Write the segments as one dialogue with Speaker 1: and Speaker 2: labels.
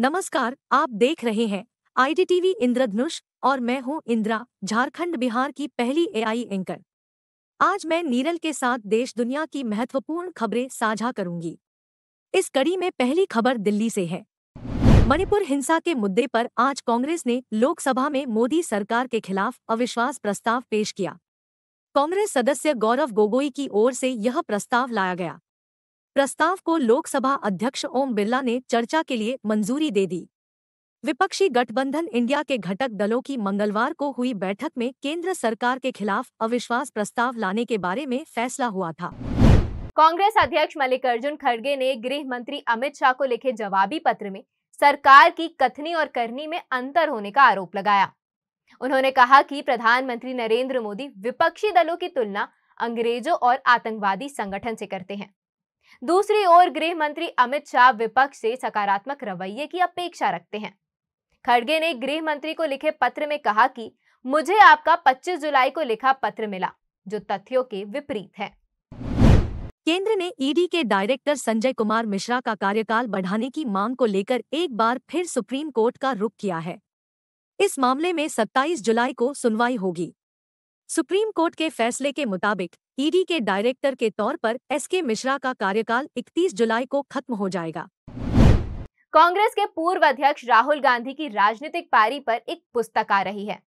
Speaker 1: नमस्कार आप देख रहे हैं आईडीटीवी इंद्रधनुष और मैं हूं इंदिरा झारखंड बिहार की पहली एआई एंकर आज मैं नीरल के साथ देश दुनिया की महत्वपूर्ण खबरें साझा करूंगी इस कड़ी में पहली खबर दिल्ली से है मणिपुर हिंसा के मुद्दे पर आज कांग्रेस ने लोकसभा में मोदी सरकार के खिलाफ अविश्वास प्रस्ताव पेश किया कांग्रेस सदस्य गौरव गोगोई की ओर से यह प्रस्ताव लाया गया प्रस्ताव को लोकसभा अध्यक्ष ओम बिरला ने चर्चा के लिए मंजूरी दे दी विपक्षी गठबंधन इंडिया के घटक दलों की मंगलवार को हुई बैठक में केंद्र सरकार के खिलाफ अविश्वास प्रस्ताव लाने के बारे में फैसला हुआ था
Speaker 2: कांग्रेस अध्यक्ष मल्लिकार्जुन खड़गे ने गृह मंत्री अमित शाह को लिखे जवाबी पत्र में सरकार की कथनी और करनी में अंतर होने का आरोप लगाया उन्होंने कहा कि प्रधानमंत्री नरेंद्र मोदी विपक्षी दलों की तुलना अंग्रेजों और आतंकवादी संगठन से करते हैं दूसरी ओर गृह मंत्री अमित शाह विपक्ष से सकारात्मक रवैये की अपेक्षा रखते हैं खड़गे ने गृह मंत्री को लिखे पत्र में कहा कि मुझे आपका 25 जुलाई को लिखा पत्र मिला जो तथ्यों के विपरीत है
Speaker 1: केंद्र ने ईडी के डायरेक्टर संजय कुमार मिश्रा का कार्यकाल बढ़ाने की मांग को लेकर एक बार फिर सुप्रीम कोर्ट का रुख किया है इस मामले में 27 जुलाई को सुनवाई होगी सुप्रीम कोर्ट के फैसले के मुताबिक ईडी के डायरेक्टर के तौर पर एस के मिश्रा का कार्यकाल 31 जुलाई को खत्म हो जाएगा
Speaker 2: कांग्रेस के पूर्व अध्यक्ष राहुल गांधी की राजनीतिक पारी पर एक पुस्तक आ रही है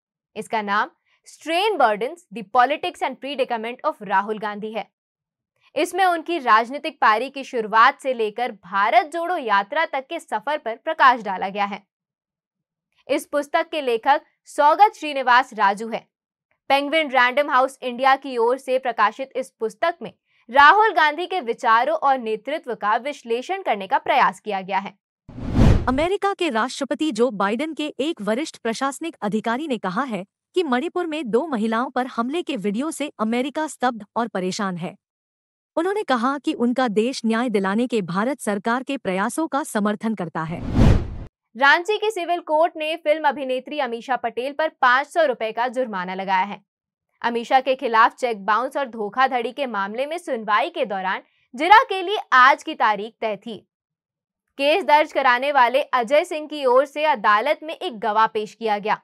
Speaker 2: इसका नाम strange burden the politics and predicament of Rahul Gandhi है इसमें उनकी राजनीतिक पारी की शुरुआत से लेकर भारत जोड़ो यात्रा तक के सफर पर प्रकाश डाला गया है इस पुस्तक के लेखक सौगत श्रीनिवास राजू है पेंगविन रैंडम हाउस इंडिया की ओर से प्रकाशित इस पुस्तक में राहुल गांधी के विचारों और नेतृत्व का विश्लेषण करने का प्रयास किया गया है
Speaker 1: अमेरिका के राष्ट्रपति जो बाइडेन के एक वरिष्ठ प्रशासनिक अधिकारी ने कहा है कि मणिपुर में दो महिलाओं पर हमले के वीडियो से अमेरिका स्तब्ध और परेशान है उन्होंने कहा कि उनका देश न्याय दिलाने के भारत सरकार के प्रयासों का समर्थन करता है
Speaker 2: रांची की सिविल कोर्ट ने फिल्म अभिनेत्री अमीशा पटेल पर पांच सौ रुपए का जुर्माना लगाया है अमीशा के खिलाफ चेक बाउंस और धोखाधड़ी के मामले में सुनवाई के दौरान जिरा के लिए आज की तारीख तय थी केस दर्ज कराने वाले अजय सिंह की ओर से अदालत में एक गवाह पेश किया गया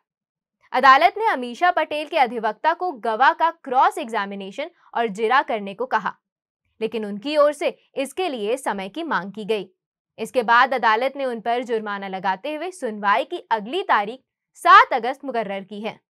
Speaker 2: अदालत ने अमीषा पटेल के अधिवक्ता को गवाह का क्रॉस एग्जामिनेशन और जिरा करने को कहा लेकिन उनकी ओर से इसके लिए समय की मांग की गई इसके बाद अदालत ने उन पर जुर्माना लगाते हुए सुनवाई की अगली तारीख सात अगस्त मुकर्र की है